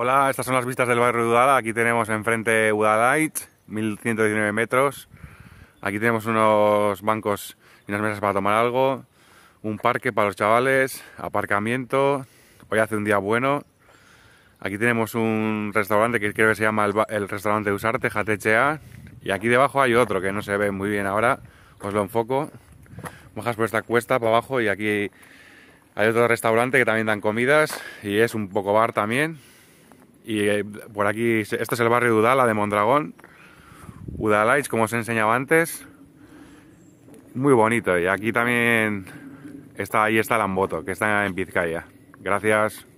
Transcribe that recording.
Hola, estas son las vistas del barrio de Udala. Aquí tenemos enfrente Udalite, 1119 metros. Aquí tenemos unos bancos y unas mesas para tomar algo. Un parque para los chavales, aparcamiento. Hoy hace un día bueno. Aquí tenemos un restaurante que creo que se llama el, restaurante de Usarte, Jatechea. Y aquí debajo hay otro que no se ve muy bien ahora. Os lo enfoco. Bajas por esta cuesta para abajo y aquí hay otro restaurante que también dan comidas y es un poco bar también. Y eh, por aquí, este es el barrio de Udala, de Mondragón. Udalais, como os enseñaba antes. Muy bonito. Y aquí también está, ahí está Lamboto, que está en Vizcaya. Gracias.